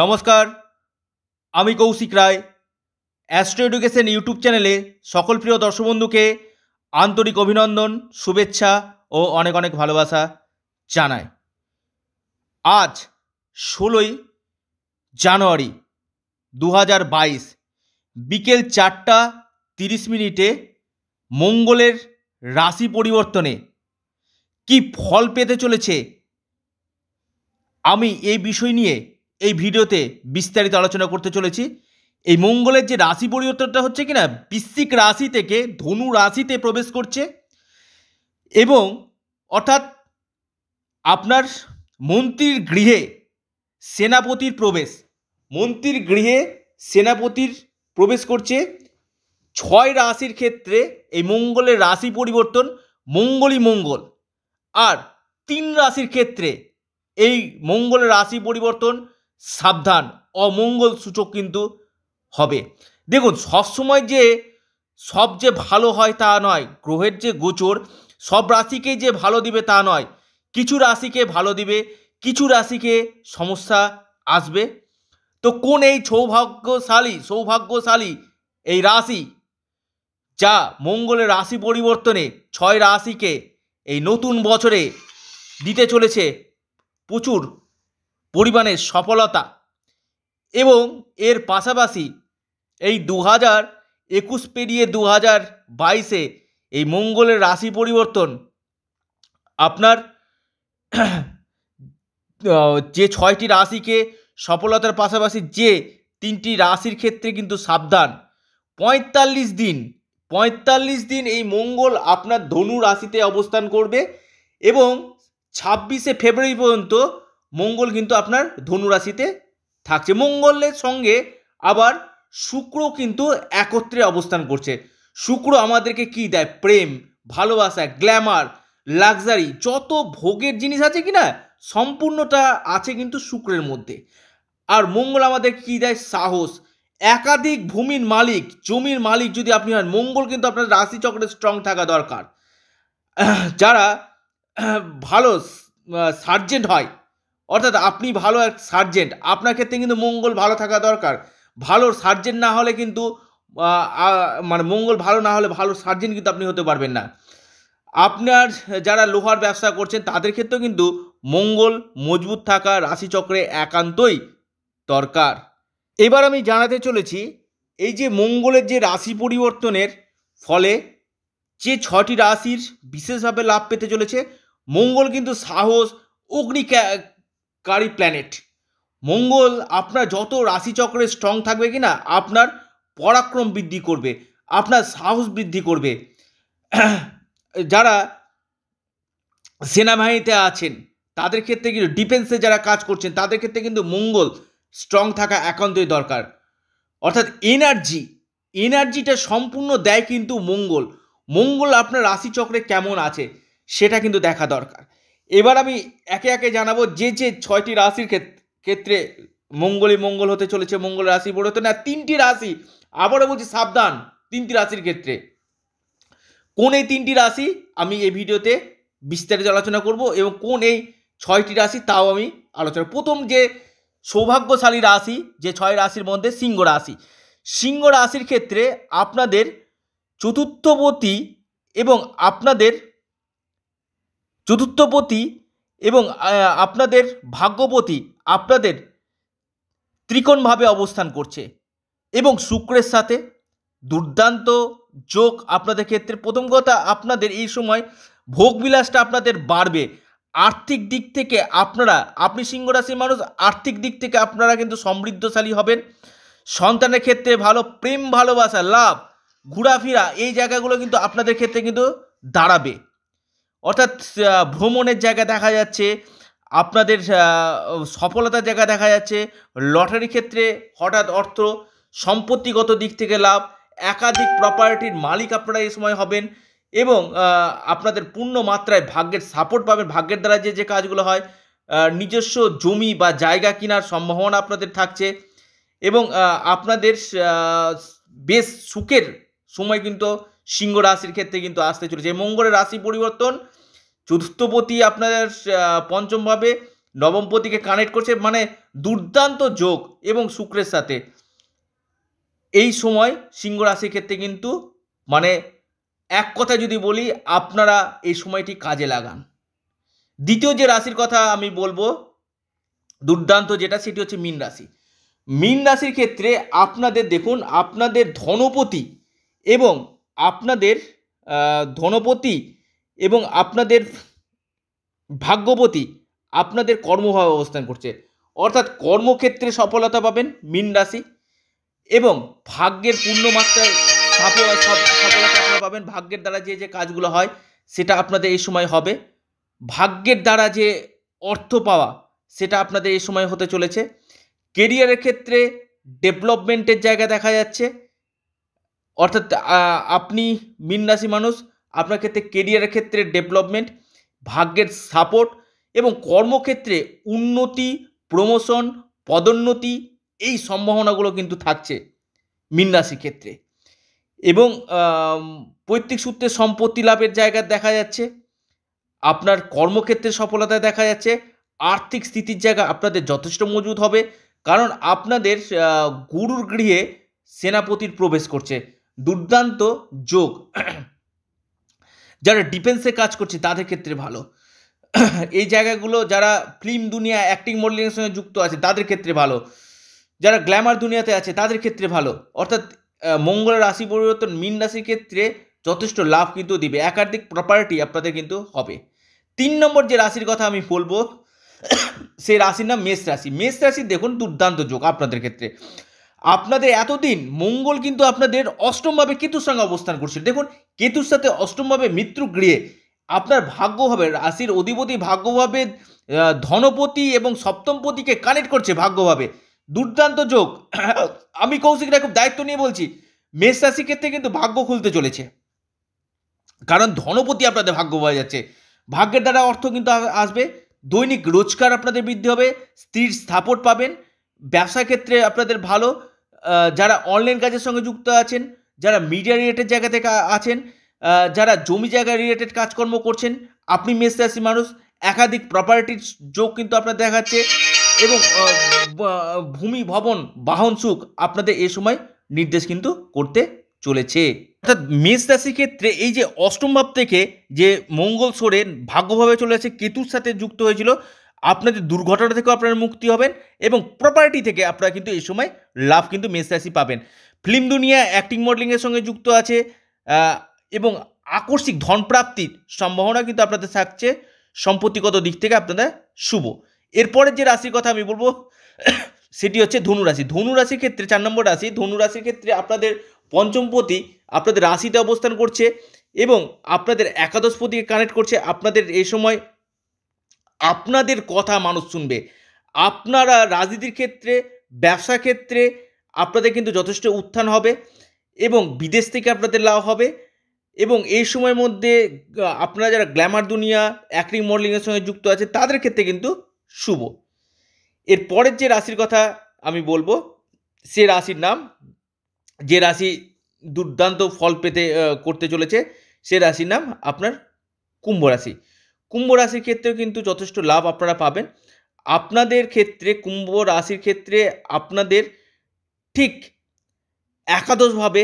নমস্কার আমি Koushik Roy astro education YouTube চ্যানেলে সকল প্রিয় দর্শক বন্ধুকে আন্তরিক অভিনন্দন শুভেচ্ছা ও অনেক অনেক ভালোবাসা জানাই আজ ষোলোই জানুয়ারি দু বাইশ বিকেল চারটা তিরিশ মিনিটে মঙ্গলের রাশি পরিবর্তনে কি ফল পেতে চলেছে আমি এই বিষয় নিয়ে এই ভিডিওতে বিস্তারিত আলোচনা করতে চলেছি এই মঙ্গলের যে রাশি পরিবর্তনটা হচ্ছে কিনা বিশ্বিক রাশি থেকে ধনু রাশিতে প্রবেশ করছে এবং অর্থাৎ আপনার মন্ত্রীর গৃহে সেনাপতির প্রবেশ মন্ত্রীর গৃহে সেনাপতির প্রবেশ করছে ছয় রাশির ক্ষেত্রে এই মঙ্গলের রাশি পরিবর্তন মঙ্গলই মঙ্গল আর তিন রাশির ক্ষেত্রে এই মঙ্গলের রাশি পরিবর্তন সাবধান অমঙ্গল সূচক কিন্তু হবে দেখুন সবসময় যে সব যে ভালো হয় তা নয় গ্রহের যে গোচর সব রাশিকেই যে ভালো দিবে তা নয় কিছু রাশিকে ভালো দিবে কিছু রাশিকে সমস্যা আসবে তো কোন এই সৌভাগ্যশালী সৌভাগ্যশালী এই রাশি যা মঙ্গলের রাশি পরিবর্তনে ছয় রাশিকে এই নতুন বছরে দিতে চলেছে প্রচুর পরিমাণে সফলতা এবং এর পাশাপাশি এই দু হাজার একুশ পেরিয়ে দু হাজার বাইশে এই মঙ্গলের রাশি পরিবর্তন আপনার যে ছয়টি রাশিকে সফলতার পাশাপাশি যে তিনটি রাশির ক্ষেত্রে কিন্তু সাবধান পঁয়তাল্লিশ দিন পঁয়তাল্লিশ দিন এই মঙ্গল আপনার ধনু রাশিতে অবস্থান করবে এবং ছাব্বিশে ফেব্রুয়ারি পর্যন্ত মঙ্গল কিন্তু আপনার ধনুরাশিতে থাকছে মঙ্গলের সঙ্গে আবার শুক্র কিন্তু একত্রে অবস্থান করছে শুক্র আমাদেরকে কি দেয় প্রেম ভালোবাসা গ্ল্যামার লাক্সারি যত ভোগের জিনিস আছে কি না সম্পূর্ণটা আছে কিন্তু শুক্রের মধ্যে আর মঙ্গল আমাদের কি দেয় সাহস একাধিক ভূমির মালিক জমির মালিক যদি আপনি হন মঙ্গল কিন্তু আপনার রাশিচক্রে স্ট্রং থাকা দরকার যারা ভালো সার্জেন্ট হয় অর্থাৎ আপনি ভালো এক সার্জেন্ট আপনার ক্ষেত্রে কিন্তু মঙ্গল ভালো থাকা দরকার ভালো সার্জেন্ট না হলে কিন্তু মানে মঙ্গল ভালো না হলে ভালো সার্জেন্ট কিন্তু আপনি হতে পারবেন না আপনার যারা লোহার ব্যবসা করছেন তাদের ক্ষেত্রেও কিন্তু মঙ্গল মজবুত থাকা রাশিচক্রে একান্তই দরকার এবার আমি জানাতে চলেছি এই যে মঙ্গলের যে রাশি পরিবর্তনের ফলে যে ছটি রাশির বিশেষভাবে লাভ পেতে চলেছে মঙ্গল কিন্তু সাহস অগ্নি কারি প্ল্যানেট মঙ্গল আপনার যত রাশিচক্রে স্ট্রং থাকবে কি না আপনার পরাক্রম বৃদ্ধি করবে আপনার সাহস বৃদ্ধি করবে যারা সেনাবাহিনীতে আছেন তাদের ক্ষেত্রে কিন্তু ডিফেন্সে যারা কাজ করছেন তাদের ক্ষেত্রে কিন্তু মঙ্গল স্ট্রং থাকা একান্তই দরকার অর্থাৎ এনার্জি এনার্জিটা সম্পূর্ণ দেয় কিন্তু মঙ্গল মঙ্গল আপনার রাশিচক্রে কেমন আছে সেটা কিন্তু দেখা দরকার এবার আমি একে একে জানাবো যে যে ছয়টি রাশির ক্ষেত্রে মঙ্গলে মঙ্গল হতে চলেছে মঙ্গল রাশি বড় হতে না তিনটি রাশি আবারও বলছি সাবধান তিনটি রাশির ক্ষেত্রে কোন এই তিনটি রাশি আমি এই ভিডিওতে বিস্তারিত আলোচনা করব এবং কোন এই ছয়টি রাশি তাও আমি আলোচনা প্রথম যে সৌভাগ্যশালী রাশি যে ছয় রাশির মধ্যে সিংহ রাশি সিংহ রাশির ক্ষেত্রে আপনাদের চতুর্থবতী এবং আপনাদের চতুর্থপতি এবং আপনাদের ভাগ্যপতি আপনাদের ত্রিকোণভাবে অবস্থান করছে এবং শুক্রের সাথে দুর্দান্ত যোগ আপনাদের ক্ষেত্রে প্রথম কথা আপনাদের এই সময় ভোগবিলাসটা আপনাদের বাড়বে আর্থিক দিক থেকে আপনারা আপনি সিংহ রাশির মানুষ আর্থিক দিক থেকে আপনারা কিন্তু সমৃদ্ধশালী হবেন সন্তানের ক্ষেত্রে ভালো প্রেম ভালোবাসা লাভ ঘোরাফেরা এই জায়গাগুলো কিন্তু আপনাদের ক্ষেত্রে কিন্তু দাঁড়াবে অর্থাৎ ভ্রমণের জায়গা দেখা যাচ্ছে আপনাদের সফলতার জায়গা দেখা যাচ্ছে লটারি ক্ষেত্রে হঠাৎ অর্থ সম্পত্তিগত দিক থেকে লাভ একাধিক প্রপার্টির মালিক আপনারা এই সময় হবেন এবং আপনাদের পূর্ণ মাত্রায় ভাগ্যের সাপোর্ট পাবেন ভাগ্যের দ্বারা যে যে কাজগুলো হয় নিজস্ব জমি বা জায়গা কেনার সম্ভাবনা আপনাদের থাকছে এবং আপনাদের বেশ সুখের সময় কিন্তু সিংহ রাশির ক্ষেত্রে কিন্তু আসতে চলেছে মঙ্গলের রাশি পরিবর্তন চতুর্থপতি আপনাদের পঞ্চমভাবে নবমপতিকে কানেক্ট করছে মানে দুর্দান্ত যোগ এবং শুক্রের সাথে এই সময় সিংহ রাশির ক্ষেত্রে কিন্তু মানে এক কথা যদি বলি আপনারা এই সময়টি কাজে লাগান দ্বিতীয় যে রাশির কথা আমি বলবো দুর্দান্ত যেটা সেটি হচ্ছে মীন রাশি মীন রাশির ক্ষেত্রে আপনাদের দেখুন আপনাদের ধনপতি এবং আপনাদের ধনপতি এবং আপনাদের ভাগ্যপতি আপনাদের কর্মভাবে অবস্থান করছে অর্থাৎ কর্মক্ষেত্রে সফলতা পাবেন মীন রাশি এবং ভাগ্যের পূর্ণমাত্রায় সফলতা আপনারা পাবেন ভাগ্যের দ্বারা যে যে কাজগুলো হয় সেটা আপনাদের এই সময় হবে ভাগ্যের দ্বারা যে অর্থ পাওয়া সেটা আপনাদের এই সময় হতে চলেছে কেরিয়ারের ক্ষেত্রে ডেভেলপমেন্টের জায়গা দেখা যাচ্ছে অর্থাৎ আপনি মিন রাশি মানুষ আপনার ক্ষেত্রে কেরিয়ারের ক্ষেত্রে ডেভেলপমেন্ট ভাগ্যের সাপোর্ট এবং কর্মক্ষেত্রে উন্নতি প্রমোশন পদোন্নতি এই সম্ভাবনাগুলো কিন্তু থাকছে মিন ক্ষেত্রে এবং পৈতৃক সূত্রে সম্পত্তি লাভের জায়গা দেখা যাচ্ছে আপনার কর্মক্ষেত্রে সফলতা দেখা যাচ্ছে আর্থিক স্থিতির জায়গা আপনাদের যথেষ্ট মজুদ হবে কারণ আপনাদের গুরুর গৃহে সেনাপতির প্রবেশ করছে দুর্দান্ত যোগ যারা ডিফেন্সে কাজ করছে তাদের ক্ষেত্রে ভালো এই জায়গাগুলো যারা ফিল্ম দুনিয়া অ্যাক্টিং মডেলিংয়ের সঙ্গে যুক্ত আছে তাদের ক্ষেত্রে ভালো যারা গ্ল্যামার দুনিয়াতে আছে তাদের ক্ষেত্রে ভালো অর্থাৎ মঙ্গল রাশি পরিবর্তন মিন রাশির ক্ষেত্রে যথেষ্ট লাভ কিন্তু দিবে একাধিক প্রপার্টি আপনাদের কিন্তু হবে তিন নম্বর যে রাশির কথা আমি বলবো সেই রাশির নাম মেষ রাশি মেষ রাশি দেখুন দুর্দান্ত যোগ আপনাদের ক্ষেত্রে আপনাদের এতদিন মঙ্গল কিন্তু আপনাদের অষ্টমভাবে কেতুর সঙ্গে অবস্থান করছিল দেখুন কেতুর সাথে অষ্টমভাবে মৃত্যু গৃহে আপনার ভাগ্য হবে রাশির অধিপতি ভাগ্যভাবে ধনপতি এবং সপ্তমপতিকে কানেক্ট করছে ভাগ্যভাবে দুর্দান্ত যোগ আমি কৌশিকরা খুব দায়িত্ব নিয়ে বলছি মেষ রাশির ক্ষেত্রে কিন্তু ভাগ্য খুলতে চলেছে কারণ ধনপতি আপনাদের ভাগ্য পাওয়া যাচ্ছে ভাগ্যের দ্বারা অর্থ কিন্তু আসবে দৈনিক রোজগার আপনাদের বৃদ্ধি হবে স্ত্রীর স্থাপট পাবেন ব্যবসা ক্ষেত্রে আপনাদের ভালো যারা অনলাইন কাজের সঙ্গে যুক্ত আছেন যারা মিডিয়া রিলেটেড জায়গা থেকে আছেন যারা জমি জায়গা রিলেটেড কাজকর্ম করছেন আপনি মেষ মানুষ একাধিক প্রপার্টির যোগ কিন্তু আপনার দেখাচ্ছে এবং ভূমি ভবন বাহন সুখ আপনাদের এ সময় নির্দেশ কিন্তু করতে চলেছে অর্থাৎ মেষ রাশির ক্ষেত্রে এই যে অষ্টম ভাব থেকে যে মঙ্গল সোরেন ভাগ্যভাবে চলে আসে কেতুর সাথে যুক্ত হয়েছিল আপনাদের দুর্ঘটনা থেকেও আপনারা মুক্তি হবেন এবং প্রপার্টি থেকে আপনারা কিন্তু এই সময় লাভ কিন্তু মেষরাশি পাবেন ফিল্ম দুনিয়া অ্যাক্টিং মডেলিংয়ের সঙ্গে যুক্ত আছে এবং আকস্মিক ধনপ্রাপ্তির সম্ভাবনা কিন্তু আপনাদের থাকছে সম্পত্তিগত দিক থেকে আপনাদের শুভ এরপরের যে রাশির কথা আমি বলবো সেটি হচ্ছে ধনুরাশি ধনুরাশির ক্ষেত্রে চার নম্বর রাশি ধনুরাশির ক্ষেত্রে আপনাদের পঞ্চমপতি আপনাদের রাশিতে অবস্থান করছে এবং আপনাদের একাদশপতিকে কানেক্ট করছে আপনাদের এই সময় আপনাদের কথা মানুষ শুনবে আপনারা রাজনীতির ক্ষেত্রে ব্যবসা ক্ষেত্রে আপনাদের কিন্তু যথেষ্ট উত্থান হবে এবং বিদেশ থেকে আপনাদের লাভ হবে এবং এই সময়ের মধ্যে আপনারা যারা গ্ল্যামার দুনিয়া অ্যাক্টিং মডেলিংয়ের সঙ্গে যুক্ত আছে তাদের ক্ষেত্রে কিন্তু শুভ এর পরের যে রাশির কথা আমি বলবো সে রাশির নাম যে রাশি দুর্দান্ত ফল পেতে করতে চলেছে সে রাশির নাম আপনার কুম্ভ রাশি কুম্ভ রাশির ক্ষেত্রেও কিন্তু যথেষ্ট লাভ আপনারা পাবেন আপনাদের ক্ষেত্রে কুম্ভ রাশির ক্ষেত্রে আপনাদের ঠিক একাদশভাবে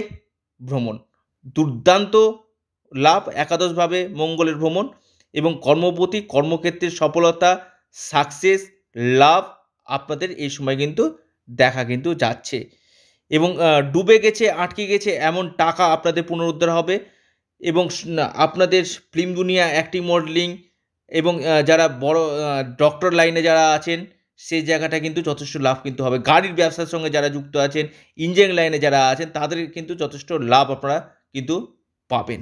ভ্রমণ দুর্দান্ত লাভ একাদশভাবে মঙ্গলের ভ্রমণ এবং কর্মপতি কর্মক্ষেত্রের সফলতা সাকসেস লাভ আপনাদের এই সময় কিন্তু দেখা কিন্তু যাচ্ছে এবং ডুবে গেছে আটকে গেছে এমন টাকা আপনাদের পুনরুদ্ধার হবে এবং আপনাদের ফিল্ম দুনিয়া অ্যাক্টিং মডেলিং এবং যারা বড় ডক্টর লাইনে যারা আছেন সেই জায়গাটা কিন্তু যথেষ্ট লাভ কিন্তু হবে গাড়ির ব্যবসার সঙ্গে যারা যুক্ত আছেন ইঞ্জিনিয়ারিং লাইনে যারা আছেন তাদের কিন্তু যথেষ্ট লাভ আপনারা কিন্তু পাবেন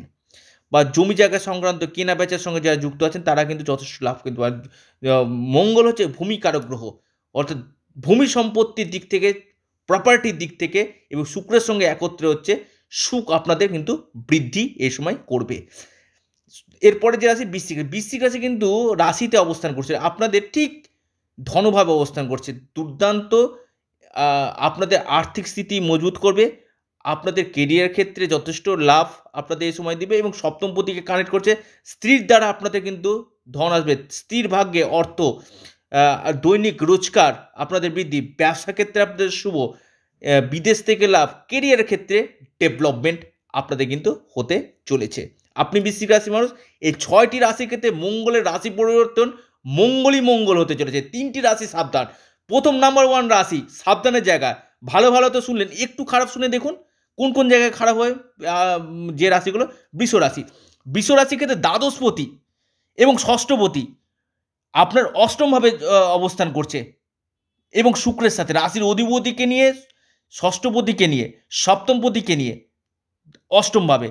বা জমি জায়গা সংক্রান্ত কেনা বেচার সঙ্গে যারা যুক্ত আছেন তারা কিন্তু যথেষ্ট লাভ কিন্তু মঙ্গল হচ্ছে ভূমিকারক গ্রহ অর্থাৎ ভূমি সম্পত্তির দিক থেকে প্রপার্টির দিক থেকে এবং শুক্রের সঙ্গে একত্রে হচ্ছে সুখ আপনাদের কিন্তু বৃদ্ধি এ সময় করবে এরপরে যে রাশি বৃশ্চিক বৃশ্চিক রাশি কিন্তু রাশিতে অবস্থান করছে আপনাদের ঠিক ধনভাবে অবস্থান করছে দুর্দান্ত আপনাদের আর্থিক স্থিতি মজবুত করবে আপনাদের কেরিয়ার ক্ষেত্রে যথেষ্ট লাভ আপনাদের এই সময় দিবে এবং সপ্তম পতিকে কানেক্ট করছে স্ত্রীর দ্বারা আপনাদের কিন্তু ধন আসবে স্ত্রীর ভাগ্যে অর্থ দৈনিক রোজগার আপনাদের বৃদ্ধি ব্যবসা ক্ষেত্রে আপনাদের শুভ বিদেশ থেকে লাভ কেরিয়ারের ক্ষেত্রে ডেভেলপমেন্ট আপনাদের কিন্তু হতে চলেছে আপনি বৃশ্চিক রাশি মানুষ এই ছয়টি রাশির ক্ষেত্রে মঙ্গলের রাশি পরিবর্তন মঙ্গলই মঙ্গল হতে চলেছে তিনটি রাশি সাবধান প্রথম নাম্বার ওয়ান রাশি সাবধানের জায়গা ভালো ভালো তো শুনলেন একটু খারাপ শুনে দেখুন কোন কোন জায়গায় খারাপ হয় যে রাশিগুলো বৃষ রাশি বৃষ রাশির ক্ষেত্রে দ্বাদশপতি এবং ষষ্ঠপতি আপনার অষ্টমভাবে অবস্থান করছে এবং শুক্রের সাথে রাশির অধিপতিকে নিয়ে ষষ্ঠপতিকে নিয়ে সপ্তমপতিকে নিয়ে অষ্টমভাবে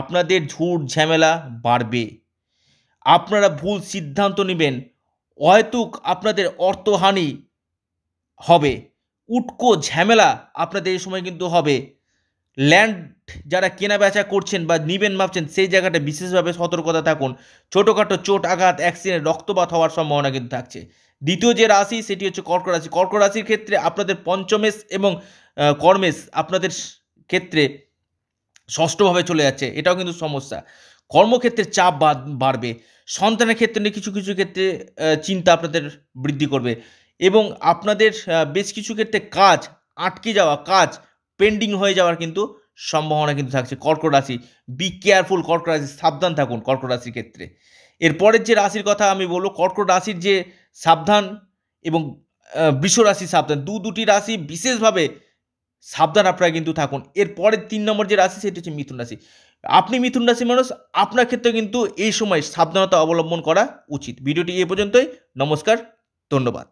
আপনাদের ঝুট ঝামেলা বাড়বে আপনারা ভুল সিদ্ধান্ত নেবেন অহেতুক আপনাদের অর্থহানি হবে উটকো ঝামেলা আপনাদের এই সময় কিন্তু হবে ল্যান্ড যারা কেনা বেচা করছেন বা নিবেন ভাবছেন সেই জায়গাটা বিশেষভাবে সতর্কতা থাকুন ছোটোখাটো চোট আঘাত অ্যাক্সিডেন্ট রক্তপাত হওয়ার সম্ভাবনা কিন্তু থাকছে দ্বিতীয় যে রাশি সেটি হচ্ছে কর্ক রাশি কর্ক রাশির ক্ষেত্রে আপনাদের পঞ্চমেশ এবং কর্মেশ আপনাদের ক্ষেত্রে ষষ্ঠভাবে চলে যাচ্ছে এটাও কিন্তু সমস্যা কর্মক্ষেত্রে চাপ বাড়বে সন্তানের ক্ষেত্রে কিছু কিছু ক্ষেত্রে চিন্তা আপনাদের বৃদ্ধি করবে এবং আপনাদের বেশ কিছু ক্ষেত্রে কাজ আটকে যাওয়া কাজ পেন্ডিং হয়ে যাওয়ার কিন্তু সম্ভাবনা কিন্তু থাকছে কর্কট রাশি বি কেয়ারফুল কর্কট রাশি সাবধান থাকুন কর্কট রাশির ক্ষেত্রে এরপরের যে রাশির কথা আমি বলবো কর্কট রাশির যে সাবধান এবং বৃষ রাশি সাবধান দু দুটি রাশি বিশেষভাবে সাবধান আপনারা কিন্তু থাকুন এরপরের তিন নম্বর যে রাশি সেটি হচ্ছে মিথুন রাশি আপনি মিথুন রাশি মানুষ আপনার ক্ষেত্রে কিন্তু এই সময় সাবধানতা অবলম্বন করা উচিত ভিডিওটি এ পর্যন্তই নমস্কার ধন্যবাদ